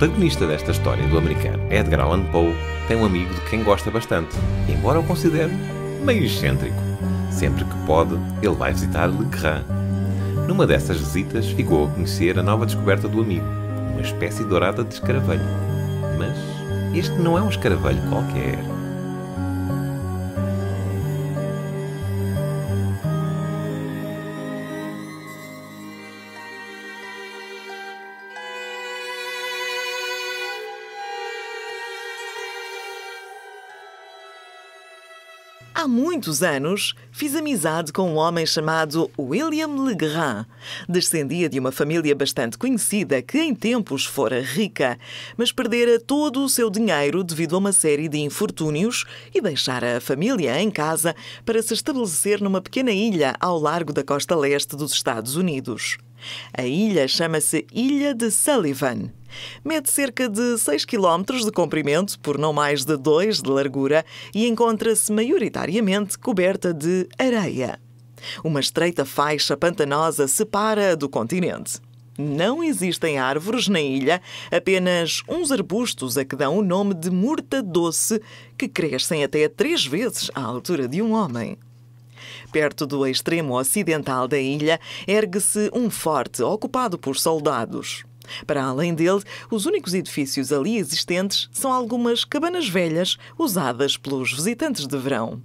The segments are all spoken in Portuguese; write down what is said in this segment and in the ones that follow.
protagonista desta história do americano Edgar Allan Poe tem um amigo de quem gosta bastante, embora o considere meio excêntrico. Sempre que pode, ele vai visitar Le Grand. Numa dessas visitas, ficou a conhecer a nova descoberta do amigo, uma espécie dourada de escaravelho. Mas este não é um escaravelho qualquer. muitos anos, fiz amizade com um homem chamado William Legrand. Descendia de uma família bastante conhecida que em tempos fora rica, mas perdera todo o seu dinheiro devido a uma série de infortúnios e deixara a família em casa para se estabelecer numa pequena ilha ao largo da costa leste dos Estados Unidos. A ilha chama-se Ilha de Sullivan. Mede cerca de 6 km de comprimento por não mais de 2 de largura e encontra-se maioritariamente coberta de areia. Uma estreita faixa pantanosa separa-a do continente. Não existem árvores na ilha, apenas uns arbustos a que dão o nome de murta doce, que crescem até três vezes à altura de um homem. Perto do extremo ocidental da ilha, ergue-se um forte ocupado por soldados. Para além dele, os únicos edifícios ali existentes são algumas cabanas velhas usadas pelos visitantes de verão.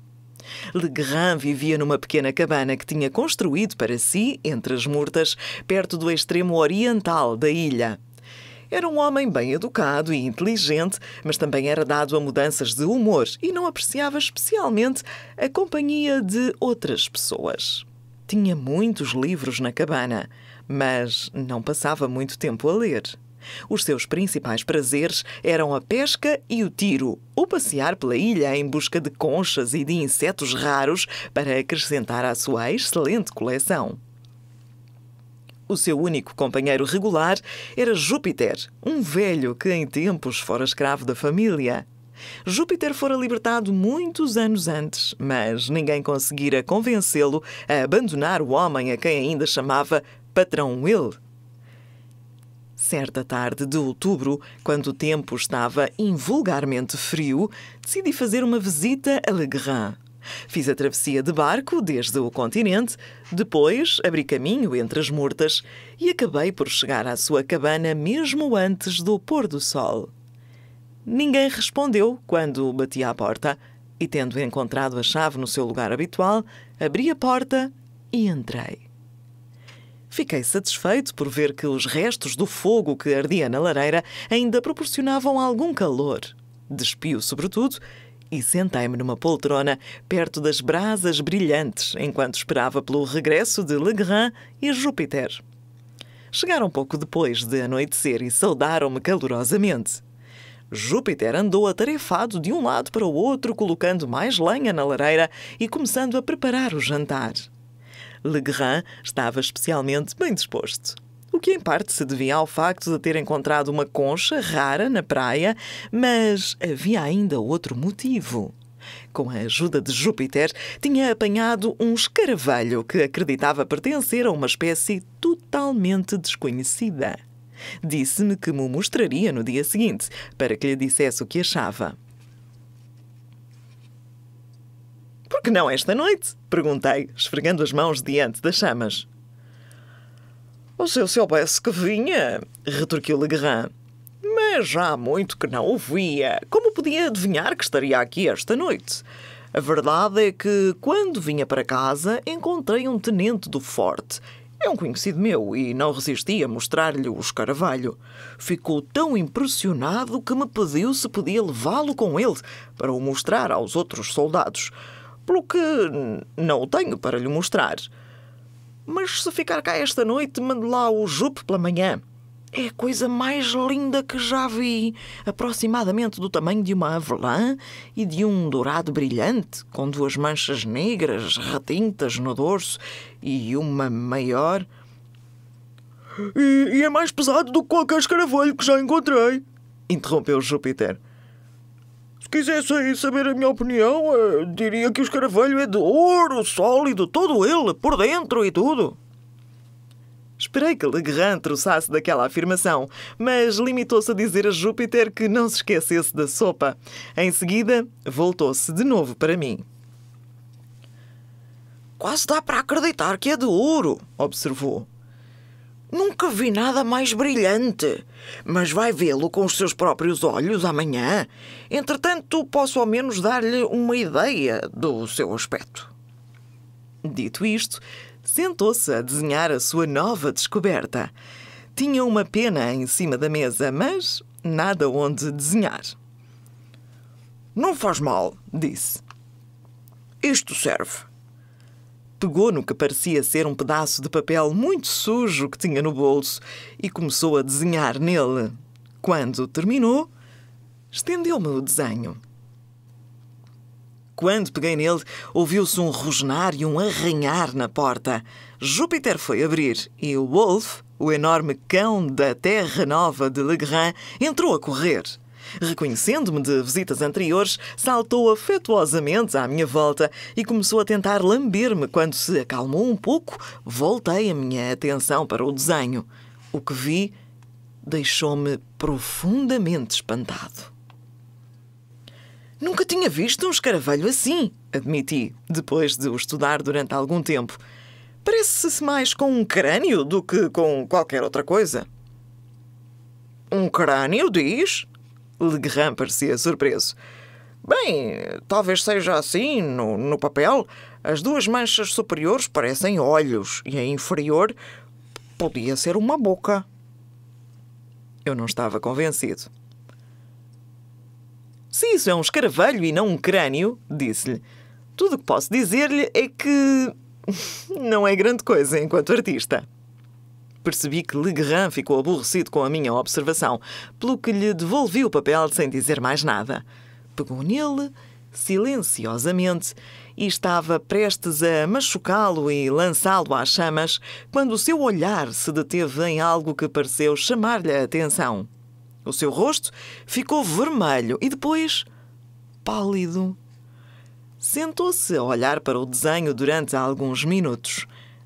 Le Grand vivia numa pequena cabana que tinha construído para si, entre as murtas, perto do extremo oriental da ilha. Era um homem bem educado e inteligente, mas também era dado a mudanças de humor e não apreciava especialmente a companhia de outras pessoas. Tinha muitos livros na cabana mas não passava muito tempo a ler. Os seus principais prazeres eram a pesca e o tiro, ou passear pela ilha em busca de conchas e de insetos raros para acrescentar à sua excelente coleção. O seu único companheiro regular era Júpiter, um velho que em tempos fora escravo da família. Júpiter fora libertado muitos anos antes, mas ninguém conseguira convencê-lo a abandonar o homem a quem ainda chamava patrão Will. Certa tarde de outubro, quando o tempo estava invulgarmente frio, decidi fazer uma visita a Le Grand. Fiz a travessia de barco desde o continente, depois abri caminho entre as murtas e acabei por chegar à sua cabana mesmo antes do pôr do sol. Ninguém respondeu quando bati à porta e, tendo encontrado a chave no seu lugar habitual, abri a porta e entrei. Fiquei satisfeito por ver que os restos do fogo que ardia na lareira ainda proporcionavam algum calor. despio sobretudo, e sentei-me numa poltrona perto das brasas brilhantes enquanto esperava pelo regresso de Legrand e Júpiter. Chegaram pouco depois de anoitecer e saudaram-me calorosamente. Júpiter andou atarefado de um lado para o outro, colocando mais lenha na lareira e começando a preparar o jantar. Legrand estava especialmente bem disposto o que em parte se devia ao facto de ter encontrado uma concha rara na praia, mas havia ainda outro motivo. Com a ajuda de Júpiter, tinha apanhado um escaravelho que acreditava pertencer a uma espécie totalmente desconhecida. Disse-me que me mostraria no dia seguinte, para que lhe dissesse o que achava. Que não esta noite? Perguntei, esfregando as mãos diante das chamas. O seu soubesse que vinha, retorquiu Legrand. Mas já há muito que não o via. Como podia adivinhar que estaria aqui esta noite? A verdade é que, quando vinha para casa, encontrei um tenente do forte. É um conhecido meu e não resisti a mostrar-lhe o escaravalho. Ficou tão impressionado que me pediu se podia levá-lo com ele para o mostrar aos outros soldados pelo que não o tenho para lhe mostrar. Mas se ficar cá esta noite, mando lá o Jupe pela manhã. É a coisa mais linda que já vi, aproximadamente do tamanho de uma avelã e de um dourado brilhante, com duas manchas negras retintas no dorso e uma maior. E, e é mais pesado do que qualquer escaravelho que já encontrei, interrompeu Júpiter. Se quisessem saber a minha opinião, eh, diria que o escaravelho é de ouro sólido, todo ele, por dentro e tudo. Esperei que Legrand troçasse daquela afirmação, mas limitou-se a dizer a Júpiter que não se esquecesse da sopa. Em seguida, voltou-se de novo para mim. Quase dá para acreditar que é de ouro, observou. Nunca vi nada mais brilhante. Mas vai vê-lo com os seus próprios olhos amanhã. Entretanto, posso ao menos dar-lhe uma ideia do seu aspecto. Dito isto, sentou-se a desenhar a sua nova descoberta. Tinha uma pena em cima da mesa, mas nada onde desenhar. Não faz mal, disse. Isto serve pegou no que parecia ser um pedaço de papel muito sujo que tinha no bolso e começou a desenhar nele. Quando terminou, estendeu-me o desenho. Quando peguei nele, ouviu-se um rosnar e um arranhar na porta. Júpiter foi abrir e o Wolf, o enorme cão da Terra Nova de Legrand, entrou a correr. Reconhecendo-me de visitas anteriores, saltou afetuosamente à minha volta e começou a tentar lamber-me. Quando se acalmou um pouco, voltei a minha atenção para o desenho. O que vi deixou-me profundamente espantado. Nunca tinha visto um escaravelho assim, admiti, depois de o estudar durante algum tempo. Parece-se mais com um crânio do que com qualquer outra coisa. Um crânio, diz? Legrand parecia surpreso. Bem, talvez seja assim no, no papel. As duas manchas superiores parecem olhos e a inferior podia ser uma boca. Eu não estava convencido. Se isso é um escaravelho e não um crânio, disse-lhe, tudo o que posso dizer-lhe é que. não é grande coisa enquanto artista percebi que Legrand ficou aborrecido com a minha observação, pelo que lhe devolvi o papel sem dizer mais nada. Pegou nele, silenciosamente, e estava prestes a machucá-lo e lançá-lo às chamas quando o seu olhar se deteve em algo que pareceu chamar-lhe a atenção. O seu rosto ficou vermelho e depois pálido. Sentou-se a olhar para o desenho durante alguns minutos.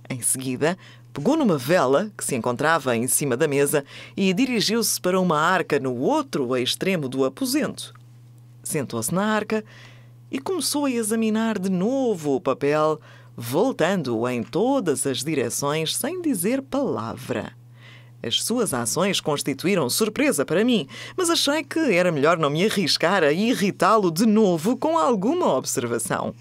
Em seguida, pegou numa vela que se encontrava em cima da mesa e dirigiu-se para uma arca no outro extremo do aposento. Sentou-se na arca e começou a examinar de novo o papel, voltando o em todas as direções sem dizer palavra. As suas ações constituíram surpresa para mim, mas achei que era melhor não me arriscar a irritá-lo de novo com alguma observação.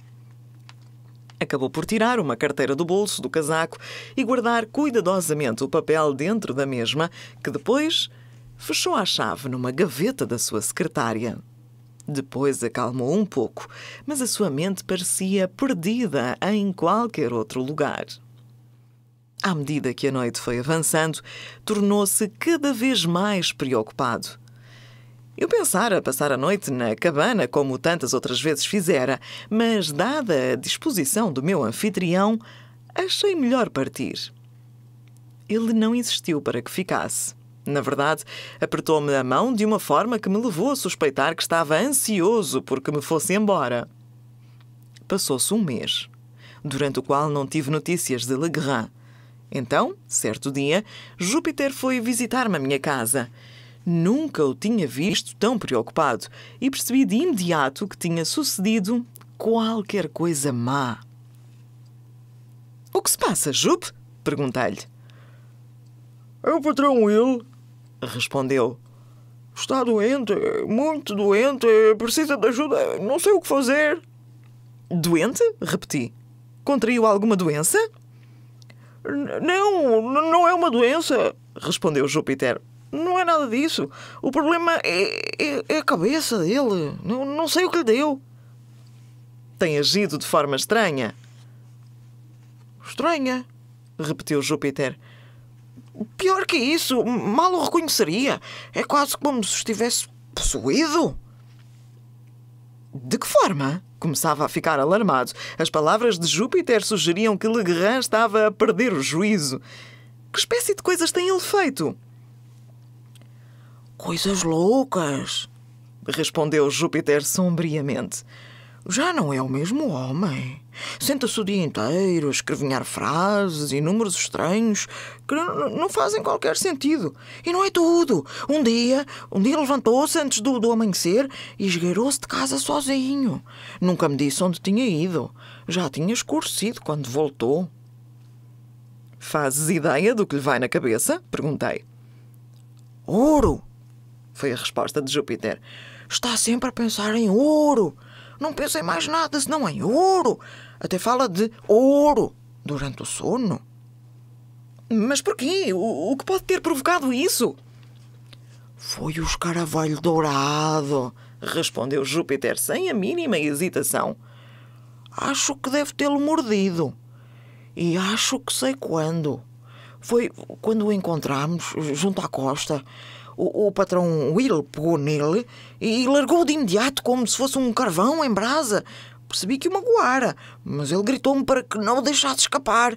Acabou por tirar uma carteira do bolso do casaco e guardar cuidadosamente o papel dentro da mesma, que depois fechou a chave numa gaveta da sua secretária. Depois acalmou um pouco, mas a sua mente parecia perdida em qualquer outro lugar. À medida que a noite foi avançando, tornou-se cada vez mais preocupado. Eu pensara passar a noite na cabana, como tantas outras vezes fizera, mas, dada a disposição do meu anfitrião, achei melhor partir. Ele não insistiu para que ficasse. Na verdade, apertou-me a mão de uma forma que me levou a suspeitar que estava ansioso porque me fosse embora. Passou-se um mês, durante o qual não tive notícias de Legrand. Então, certo dia, Júpiter foi visitar-me à minha casa Nunca o tinha visto tão preocupado e percebi de imediato que tinha sucedido qualquer coisa má. O que se passa, Jup perguntei-lhe. É o patrão Will, respondeu. Está doente, muito doente, precisa de ajuda, não sei o que fazer. Doente? Repeti. Contraiu alguma doença? N não, não é uma doença, respondeu Júpiter. Não é nada disso. O problema é, é, é a cabeça dele. Não, não sei o que lhe deu. Tem agido de forma estranha. Estranha, repetiu Júpiter. Pior que isso, mal o reconheceria. É quase como se estivesse possuído. De que forma? Começava a ficar alarmado. As palavras de Júpiter sugeriam que Legrand estava a perder o juízo. Que espécie de coisas tem ele feito? Coisas loucas, respondeu Júpiter sombriamente. Já não é o mesmo homem. Senta-se o dia inteiro a escrevinhar frases e números estranhos que não fazem qualquer sentido. E não é tudo. Um dia, um dia levantou-se antes do, do amanhecer e esgueirou-se de casa sozinho. Nunca me disse onde tinha ido. Já tinha escurecido quando voltou. Fazes ideia do que lhe vai na cabeça? Perguntei. Ouro! foi a resposta de Júpiter. Está sempre a pensar em ouro. Não pensa em mais nada senão em ouro. Até fala de ouro durante o sono. Mas porquê? O, o que pode ter provocado isso? Foi o escaravelho dourado, respondeu Júpiter sem a mínima hesitação. Acho que deve tê-lo mordido. E acho que sei quando. Foi quando o encontramos junto à costa o, o patrão Will pegou nele e largou de imediato como se fosse um carvão em brasa. Percebi que o magoara, mas ele gritou-me para que não o deixasse escapar.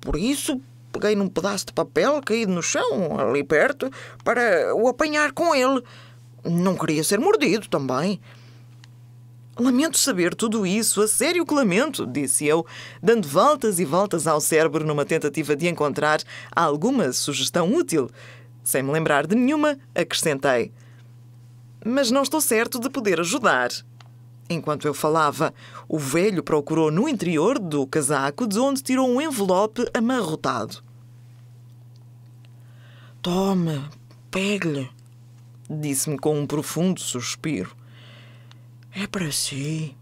Por isso, peguei num pedaço de papel caído no chão, ali perto, para o apanhar com ele. Não queria ser mordido também. Lamento saber tudo isso, a sério que lamento, disse eu, dando voltas e voltas ao cérebro numa tentativa de encontrar alguma sugestão útil. Sem me lembrar de nenhuma, acrescentei: Mas não estou certo de poder ajudar. Enquanto eu falava, o velho procurou no interior do casaco de onde tirou um envelope amarrotado. Tome, pegue-lhe, disse-me com um profundo suspiro. É para si.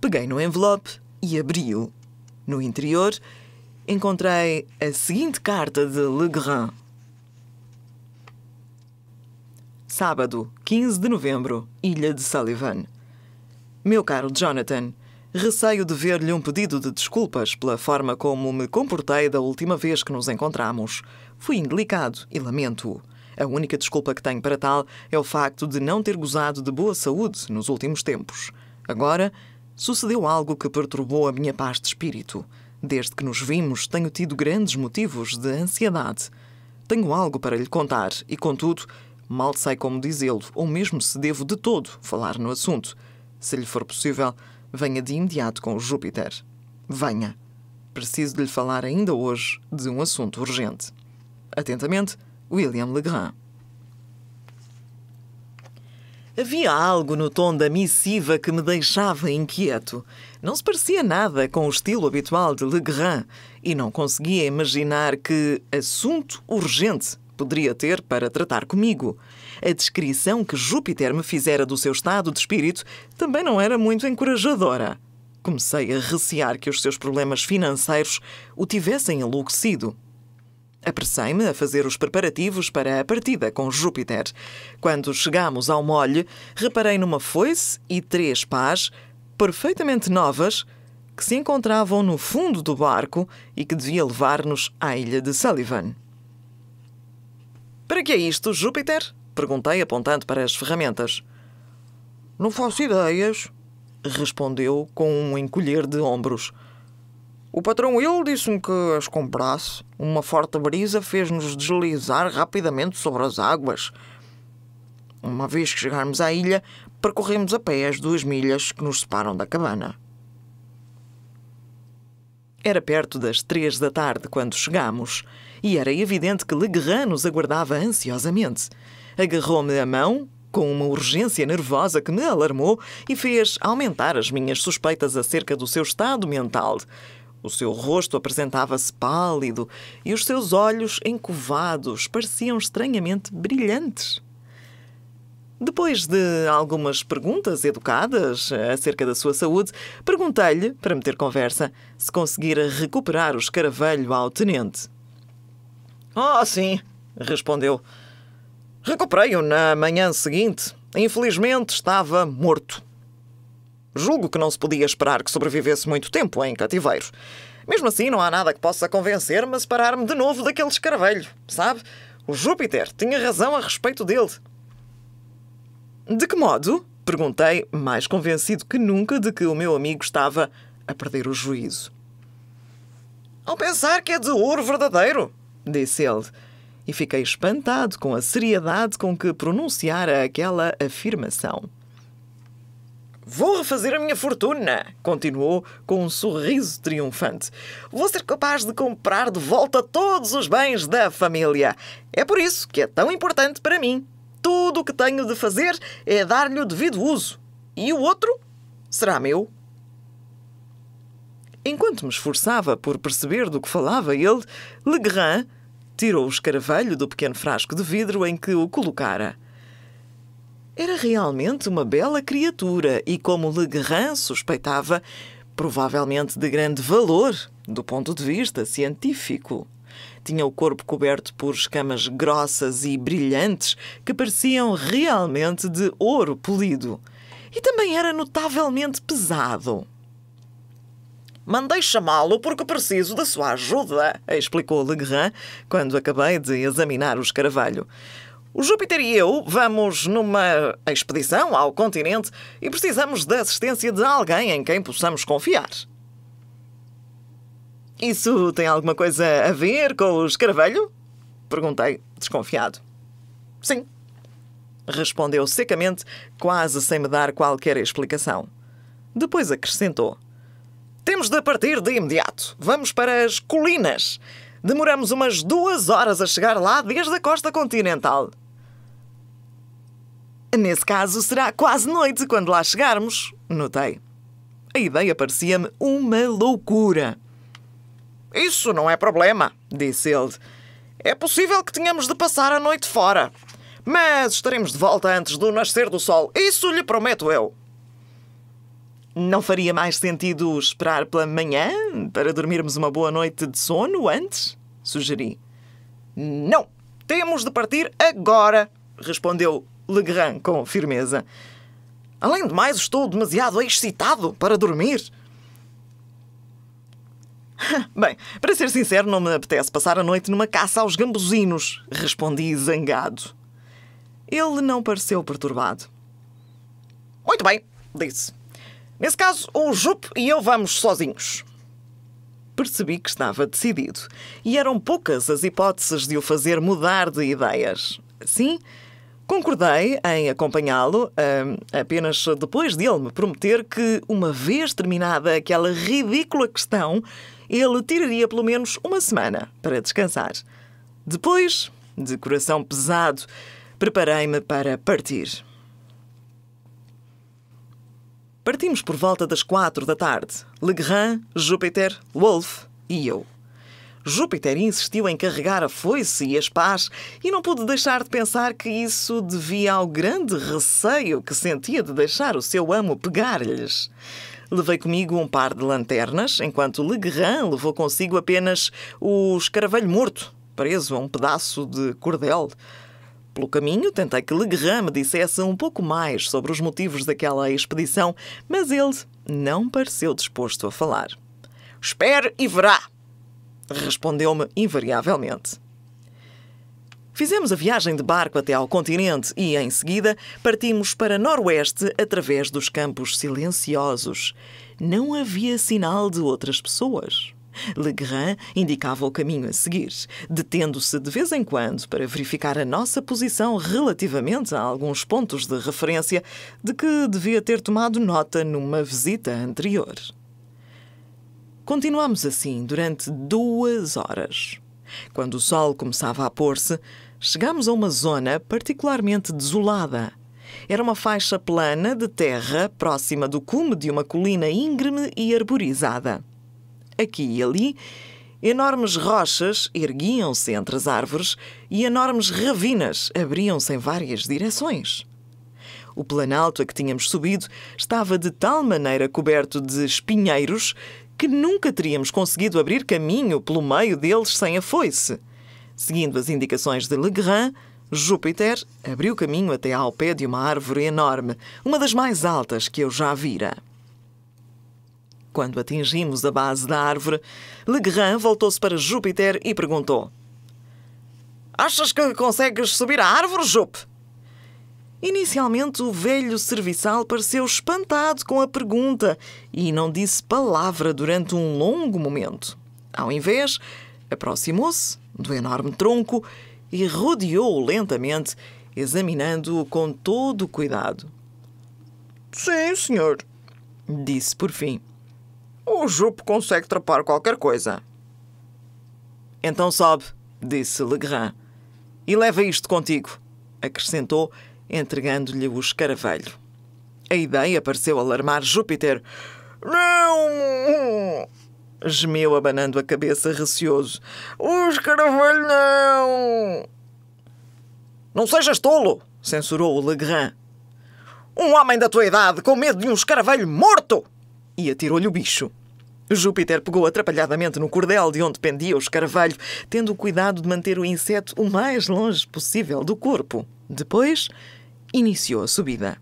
Peguei no envelope e abri-o. No interior, encontrei a seguinte carta de Legrand. sábado, 15 de novembro, Ilha de Sullivan. Meu caro Jonathan, receio de ver-lhe um pedido de desculpas pela forma como me comportei da última vez que nos encontramos. Fui indelicado e lamento-o. A única desculpa que tenho para tal é o facto de não ter gozado de boa saúde nos últimos tempos. Agora, sucedeu algo que perturbou a minha paz de espírito. Desde que nos vimos, tenho tido grandes motivos de ansiedade. Tenho algo para lhe contar e, contudo, Mal sei como dizê-lo, ou mesmo se devo de todo falar no assunto. Se lhe for possível, venha de imediato com Júpiter. Venha. Preciso de lhe falar ainda hoje de um assunto urgente. Atentamente, William Legrand. Havia algo no tom da missiva que me deixava inquieto. Não se parecia nada com o estilo habitual de Legrand e não conseguia imaginar que assunto urgente poderia ter para tratar comigo. A descrição que Júpiter me fizera do seu estado de espírito também não era muito encorajadora. Comecei a recear que os seus problemas financeiros o tivessem enlouquecido. Apressei-me a fazer os preparativos para a partida com Júpiter. Quando chegámos ao molho, reparei numa foice e três pás, perfeitamente novas, que se encontravam no fundo do barco e que devia levar-nos à ilha de Sullivan. Para que é isto, Júpiter? Perguntei, apontando para as ferramentas. Não faço ideias, respondeu com um encolher de ombros. O patrão ele disse-me que as comprasse. Uma forte brisa fez-nos deslizar rapidamente sobre as águas. Uma vez que chegarmos à ilha, percorremos a pé as duas milhas que nos separam da cabana. Era perto das três da tarde quando chegámos e era evidente que Leguerrand nos aguardava ansiosamente. Agarrou-me a mão, com uma urgência nervosa que me alarmou e fez aumentar as minhas suspeitas acerca do seu estado mental. O seu rosto apresentava-se pálido e os seus olhos encovados pareciam estranhamente brilhantes. Depois de algumas perguntas educadas acerca da sua saúde, perguntei-lhe, para meter conversa, se conseguira recuperar o escaravelho ao tenente. Oh, sim, respondeu. Recuperei-o na manhã seguinte. Infelizmente estava morto. Julgo que não se podia esperar que sobrevivesse muito tempo em cativeiro. Mesmo assim, não há nada que possa convencer-me a separar-me de novo daquele escarvelho, sabe? O Júpiter tinha razão a respeito dele. De que modo? Perguntei, mais convencido que nunca de que o meu amigo estava a perder o juízo. Ao pensar que é de ouro verdadeiro, disse ele. E fiquei espantado com a seriedade com que pronunciara aquela afirmação. Vou refazer a minha fortuna, continuou com um sorriso triunfante. Vou ser capaz de comprar de volta todos os bens da família. É por isso que é tão importante para mim. Tudo o que tenho de fazer é dar-lhe o devido uso. E o outro será meu. Enquanto me esforçava por perceber do que falava ele, Legrand tirou o escaravelho do pequeno frasco de vidro em que o colocara. Era realmente uma bela criatura e, como Legrand suspeitava, provavelmente de grande valor do ponto de vista científico. Tinha o corpo coberto por escamas grossas e brilhantes que pareciam realmente de ouro polido. E também era notavelmente pesado. Mandei chamá-lo porque preciso da sua ajuda, explicou Legrand quando acabei de examinar o escaravalho. O Júpiter e eu vamos numa expedição ao continente e precisamos da assistência de alguém em quem possamos confiar. Isso tem alguma coisa a ver com o escaravelho? Perguntei, desconfiado. Sim, respondeu secamente, quase sem me dar qualquer explicação. Depois acrescentou. Temos de partir de imediato. Vamos para as colinas. Demoramos umas duas horas a chegar lá desde a costa continental. Nesse caso, será quase noite quando lá chegarmos, notei. A ideia parecia-me uma loucura. Isso não é problema, disse ele. É possível que tenhamos de passar a noite fora. Mas estaremos de volta antes do nascer do sol, isso lhe prometo eu. Não faria mais sentido esperar pela manhã para dormirmos uma boa noite de sono antes? Sugeri. Não! Temos de partir agora! Respondeu Legrand com firmeza. Além de mais, estou demasiado excitado para dormir. Bem, para ser sincero, não me apetece passar a noite numa caça aos gambuzinos, respondi zangado. Ele não pareceu perturbado. Muito bem, disse. Nesse caso, o Jupe e eu vamos sozinhos. Percebi que estava decidido e eram poucas as hipóteses de o fazer mudar de ideias. Sim, concordei em acompanhá-lo, hum, apenas depois de ele me prometer que, uma vez terminada aquela ridícula questão, ele tiraria pelo menos uma semana para descansar. Depois, de coração pesado, preparei-me para partir. Partimos por volta das quatro da tarde. Legrand, Júpiter, Wolf e eu. Júpiter insistiu em carregar a foice e as pás e não pude deixar de pensar que isso devia ao grande receio que sentia de deixar o seu amo pegar-lhes. Levei comigo um par de lanternas, enquanto Legrand levou consigo apenas o escaravelho morto, preso a um pedaço de cordel pelo caminho, tentei que Leguerrand me dissesse um pouco mais sobre os motivos daquela expedição, mas ele não pareceu disposto a falar. Espere e verá, respondeu-me invariavelmente. Fizemos a viagem de barco até ao continente e, em seguida, partimos para noroeste através dos campos silenciosos. Não havia sinal de outras pessoas. Legrand indicava o caminho a seguir, detendo-se de vez em quando para verificar a nossa posição relativamente a alguns pontos de referência de que devia ter tomado nota numa visita anterior. Continuámos assim durante duas horas. Quando o sol começava a pôr-se, chegámos a uma zona particularmente desolada. Era uma faixa plana de terra próxima do cume de uma colina íngreme e arborizada aqui e ali, enormes rochas erguiam-se entre as árvores e enormes ravinas abriam-se em várias direções. O planalto a que tínhamos subido estava de tal maneira coberto de espinheiros que nunca teríamos conseguido abrir caminho pelo meio deles sem a foice. Seguindo as indicações de Legrand, Júpiter abriu caminho até ao pé de uma árvore enorme, uma das mais altas que eu já vira. Quando atingimos a base da árvore, Legrand voltou-se para Júpiter e perguntou: Achas que consegues subir a árvore, Júp?" Inicialmente, o velho serviçal pareceu espantado com a pergunta e não disse palavra durante um longo momento. Ao invés, aproximou-se do enorme tronco e rodeou-o lentamente, examinando-o com todo o cuidado. Sim, senhor, disse por fim. O Jupo consegue trapar qualquer coisa. Então sobe, disse Legrand. E leva isto contigo, acrescentou, entregando-lhe o escaravelho. A ideia pareceu alarmar Júpiter. Não! Gemeu, abanando a cabeça, receoso. O escaravelho não! Não sejas tolo! censurou o Legrand. Um homem da tua idade com medo de um escaravelho morto! E atirou-lhe o bicho. Júpiter pegou atrapalhadamente no cordel de onde pendia o escarvalho, tendo o cuidado de manter o inseto o mais longe possível do corpo. Depois, iniciou a subida.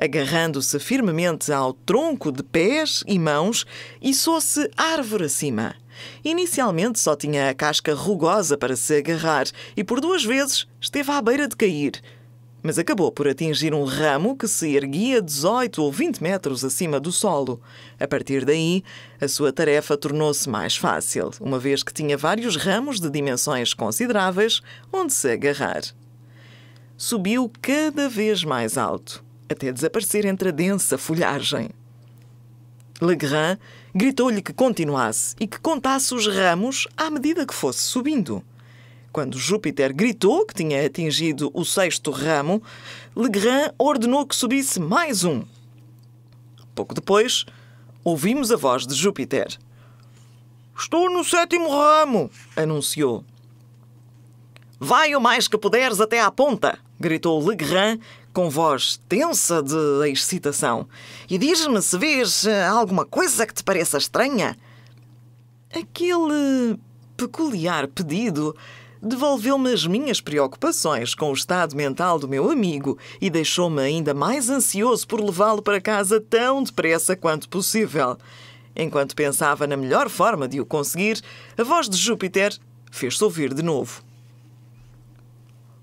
Agarrando-se firmemente ao tronco de pés e mãos, içou-se árvore acima. Inicialmente só tinha a casca rugosa para se agarrar e por duas vezes esteve à beira de cair mas acabou por atingir um ramo que se erguia 18 ou 20 metros acima do solo. A partir daí, a sua tarefa tornou-se mais fácil, uma vez que tinha vários ramos de dimensões consideráveis onde se agarrar. Subiu cada vez mais alto, até desaparecer entre a densa folhagem. Legrand gritou-lhe que continuasse e que contasse os ramos à medida que fosse subindo. Quando Júpiter gritou que tinha atingido o sexto ramo, Legrand ordenou que subisse mais um. Pouco depois, ouvimos a voz de Júpiter. Estou no sétimo ramo, anunciou. Vai o mais que puderes até à ponta, gritou Legrand com voz tensa de excitação. E diz-me se vês eh, alguma coisa que te pareça estranha. Aquele peculiar pedido devolveu-me as minhas preocupações com o estado mental do meu amigo e deixou-me ainda mais ansioso por levá-lo para casa tão depressa quanto possível. Enquanto pensava na melhor forma de o conseguir, a voz de Júpiter fez-se ouvir de novo.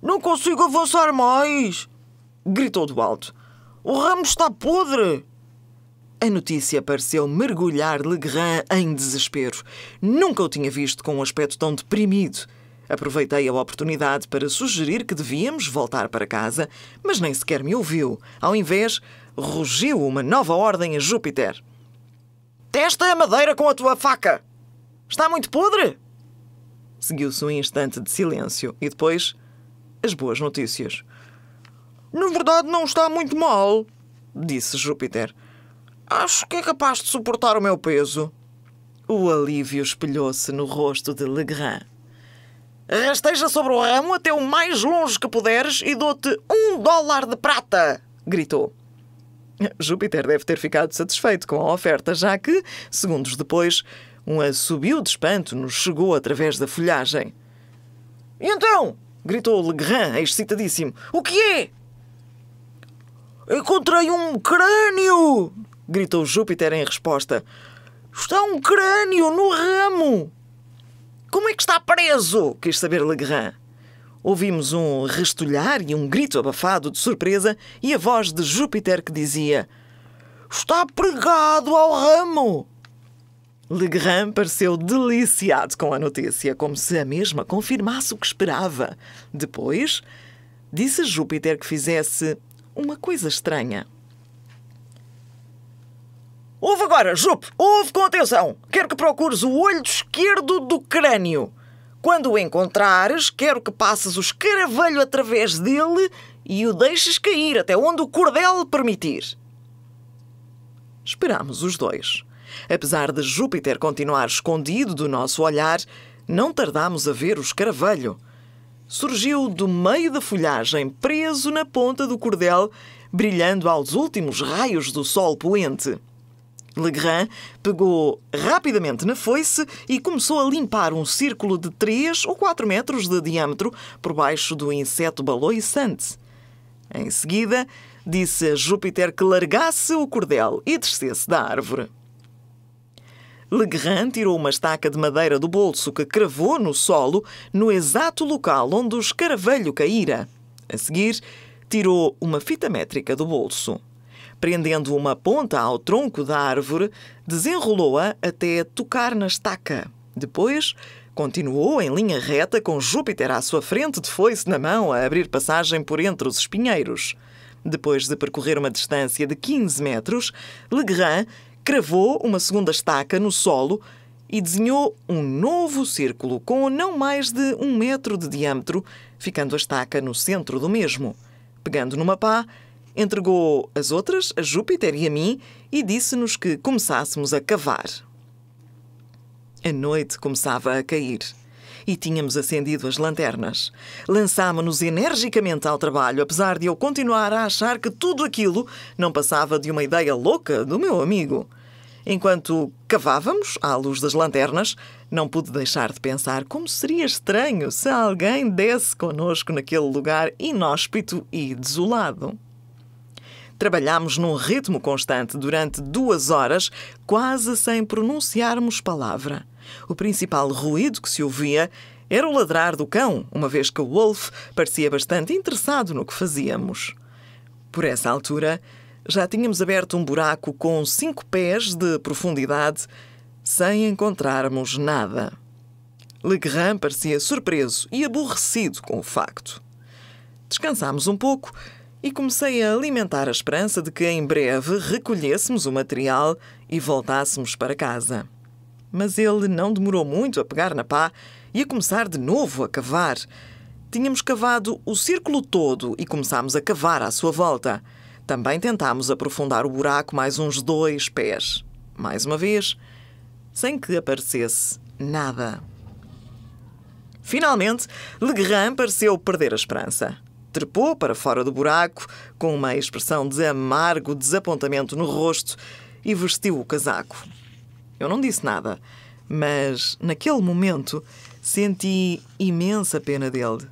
Não consigo avançar mais! gritou do alto. O ramo está podre! A notícia pareceu mergulhar Legrand em desespero. Nunca o tinha visto com um aspecto tão deprimido. Aproveitei a oportunidade para sugerir que devíamos voltar para casa, mas nem sequer me ouviu. Ao invés, rugiu uma nova ordem a Júpiter. Testa a madeira com a tua faca! Está muito podre! Seguiu-se um instante de silêncio e depois as boas notícias. Na verdade, não está muito mal, disse Júpiter. Acho que é capaz de suportar o meu peso. O alívio espelhou-se no rosto de Legrand. Rasteja sobre o ramo até o mais longe que puderes e dou-te um dólar de prata! gritou. Júpiter deve ter ficado satisfeito com a oferta, já que, segundos depois, um assobio de espanto nos chegou através da folhagem. E então? gritou Legrand, excitadíssimo. O que é? Encontrei um crânio! gritou Júpiter em resposta. Está um crânio no ramo! Como é que está preso? quis saber Legrand. Ouvimos um restolhar e um grito abafado de surpresa e a voz de Júpiter que dizia: Está pregado ao ramo! Legrand pareceu deliciado com a notícia, como se a mesma confirmasse o que esperava. Depois, disse a Júpiter que fizesse uma coisa estranha. Ouve agora, Júpiter, ouve com atenção. Quero que procures o olho esquerdo do crânio. Quando o encontrares, quero que passes o escaravelho através dele e o deixes cair até onde o cordel permitir. Esperámos os dois. Apesar de Júpiter continuar escondido do nosso olhar, não tardámos a ver o escaravelho. Surgiu do meio da folhagem, preso na ponta do cordel, brilhando aos últimos raios do sol poente. Legrand pegou rapidamente na foice e começou a limpar um círculo de 3 ou 4 metros de diâmetro por baixo do inseto baloiçante. Em seguida, disse a Júpiter que largasse o cordel e descesse da árvore. Legrand tirou uma estaca de madeira do bolso que cravou no solo, no exato local onde o escaravelho caíra. A seguir, tirou uma fita métrica do bolso. Prendendo uma ponta ao tronco da árvore, desenrolou-a até tocar na estaca. Depois, continuou em linha reta, com Júpiter à sua frente, de foice na mão, a abrir passagem por entre os espinheiros. Depois de percorrer uma distância de 15 metros, Legrand cravou uma segunda estaca no solo e desenhou um novo círculo com não mais de um metro de diâmetro, ficando a estaca no centro do mesmo. Pegando numa pá, entregou as outras a Júpiter e a mim e disse-nos que começássemos a cavar. A noite começava a cair e tínhamos acendido as lanternas. Lançámo-nos energicamente ao trabalho, apesar de eu continuar a achar que tudo aquilo não passava de uma ideia louca do meu amigo. Enquanto cavávamos à luz das lanternas, não pude deixar de pensar como seria estranho se alguém desse conosco naquele lugar inóspito e desolado. Trabalhámos num ritmo constante durante duas horas, quase sem pronunciarmos palavra. O principal ruído que se ouvia era o ladrar do cão, uma vez que o Wolf parecia bastante interessado no que fazíamos. Por essa altura, já tínhamos aberto um buraco com cinco pés de profundidade sem encontrarmos nada. Legrand parecia surpreso e aborrecido com o facto. Descansámos um pouco e comecei a alimentar a esperança de que em breve recolhêssemos o material e voltássemos para casa. Mas ele não demorou muito a pegar na pá e a começar de novo a cavar. Tínhamos cavado o círculo todo e começámos a cavar à sua volta. Também tentámos aprofundar o buraco mais uns dois pés. Mais uma vez, sem que aparecesse nada. Finalmente, Legrand pareceu perder a esperança trepou para fora do buraco, com uma expressão de amargo desapontamento no rosto, e vestiu o casaco. Eu não disse nada, mas naquele momento senti imensa pena dele.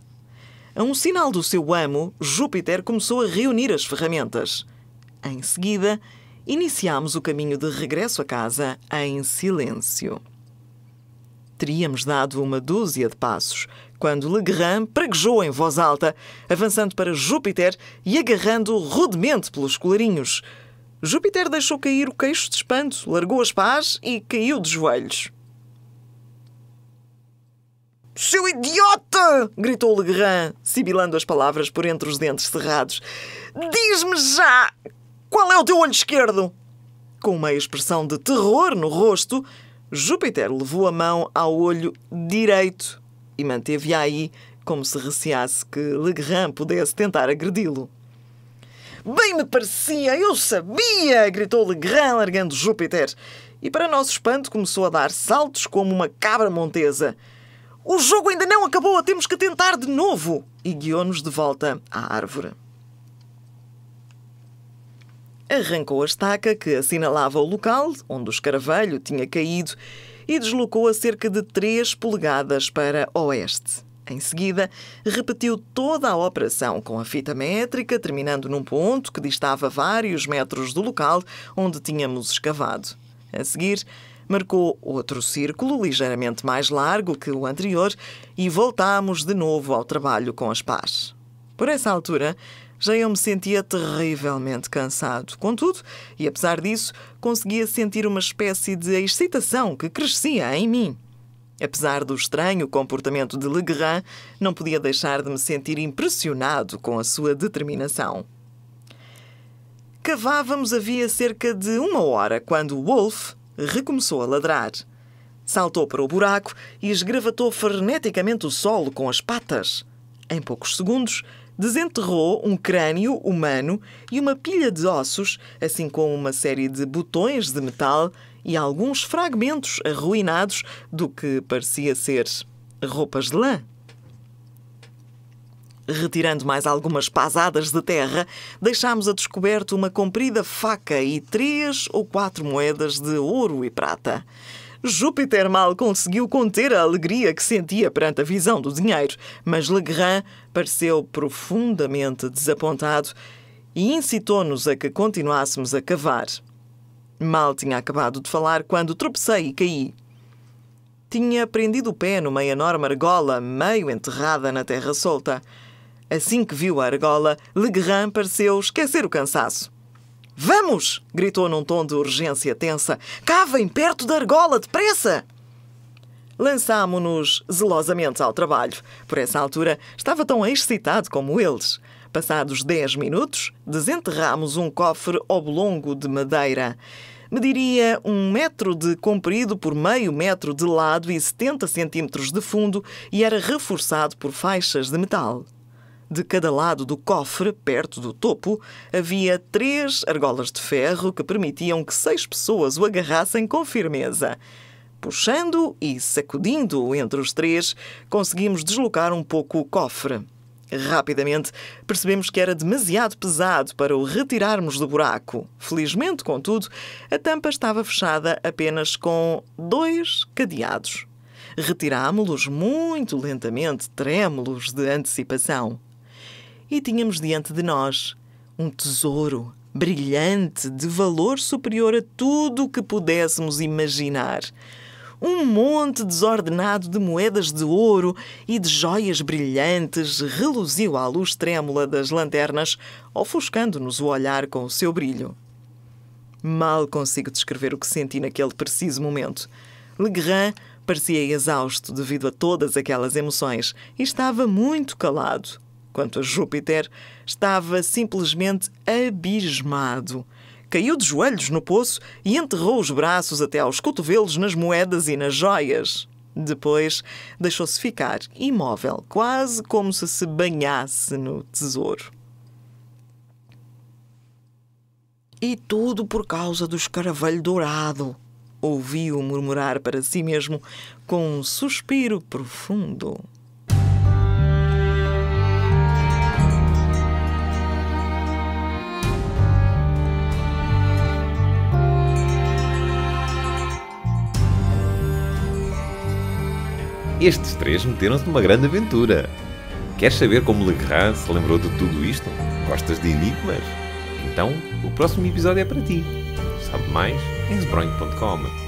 A um sinal do seu amo, Júpiter começou a reunir as ferramentas. Em seguida, iniciámos o caminho de regresso a casa em silêncio. Teríamos dado uma dúzia de passos quando Legrand praguejou em voz alta, avançando para Júpiter e agarrando rudemente pelos colarinhos. Júpiter deixou cair o queixo de espanto, largou as pás e caiu de joelhos. Seu idiota! gritou Legrand, sibilando as palavras por entre os dentes cerrados. Diz-me já! Qual é o teu olho esquerdo? Com uma expressão de terror no rosto, Júpiter levou a mão ao olho direito e manteve-a aí, como se receasse que Legrand pudesse tentar agredi-lo. Bem me parecia, eu sabia! gritou Legrand, largando Júpiter. E, para nosso espanto, começou a dar saltos como uma cabra montesa. O jogo ainda não acabou, temos que tentar de novo! E guiou-nos de volta à árvore. Arrancou a estaca que assinalava o local onde o escaravelho tinha caído e deslocou a cerca de 3 polegadas para oeste. Em seguida, repetiu toda a operação com a fita métrica, terminando num ponto que distava vários metros do local onde tínhamos escavado. A seguir, marcou outro círculo ligeiramente mais largo que o anterior e voltámos de novo ao trabalho com as pás. Por essa altura, já eu me sentia terrivelmente cansado. Contudo, e apesar disso, conseguia sentir uma espécie de excitação que crescia em mim. Apesar do estranho comportamento de Legrand, não podia deixar de me sentir impressionado com a sua determinação. Cavávamos havia cerca de uma hora quando o Wolf recomeçou a ladrar. Saltou para o buraco e esgravatou freneticamente o solo com as patas. Em poucos segundos, desenterrou um crânio humano e uma pilha de ossos, assim como uma série de botões de metal e alguns fragmentos arruinados do que parecia ser roupas de lã. Retirando mais algumas pasadas de terra, deixámos a descoberto uma comprida faca e três ou quatro moedas de ouro e prata. Júpiter mal conseguiu conter a alegria que sentia perante a visão do dinheiro, mas Legrand pareceu profundamente desapontado e incitou-nos a que continuássemos a cavar. Mal tinha acabado de falar quando tropecei e caí. Tinha prendido o pé numa enorme argola, meio enterrada na terra solta. Assim que viu a argola, Legrand pareceu esquecer o cansaço. Vamos! gritou num tom de urgência tensa. Cavem perto da argola, depressa! Lançámo-nos zelosamente ao trabalho. Por essa altura, estava tão excitado como eles. Passados dez minutos, desenterramos um cofre oblongo de madeira. Mediria um metro de comprido por meio metro de lado e 70 centímetros de fundo e era reforçado por faixas de metal. De cada lado do cofre, perto do topo, havia três argolas de ferro que permitiam que seis pessoas o agarrassem com firmeza. Puxando e sacudindo entre os três, conseguimos deslocar um pouco o cofre. Rapidamente percebemos que era demasiado pesado para o retirarmos do buraco. Felizmente, contudo, a tampa estava fechada apenas com dois cadeados. Retirámo-los muito lentamente, trêmulos de antecipação e tínhamos diante de nós um tesouro brilhante de valor superior a tudo o que pudéssemos imaginar. Um monte desordenado de moedas de ouro e de joias brilhantes reluziu à luz trêmula das lanternas, ofuscando-nos o olhar com o seu brilho. Mal consigo descrever o que senti naquele preciso momento. Legrand parecia exausto devido a todas aquelas emoções e estava muito calado quanto a Júpiter, estava simplesmente abismado. Caiu de joelhos no poço e enterrou os braços até aos cotovelos nas moedas e nas joias. Depois deixou-se ficar imóvel, quase como se se banhasse no tesouro. E tudo por causa do escaravelho dourado, ouviu murmurar para si mesmo com um suspiro profundo. estes três meteram-se numa grande aventura. Queres saber como Legrand se lembrou de tudo isto? Gostas de enigmas? Então, o próximo episódio é para ti. Sabe mais em zbronho.com.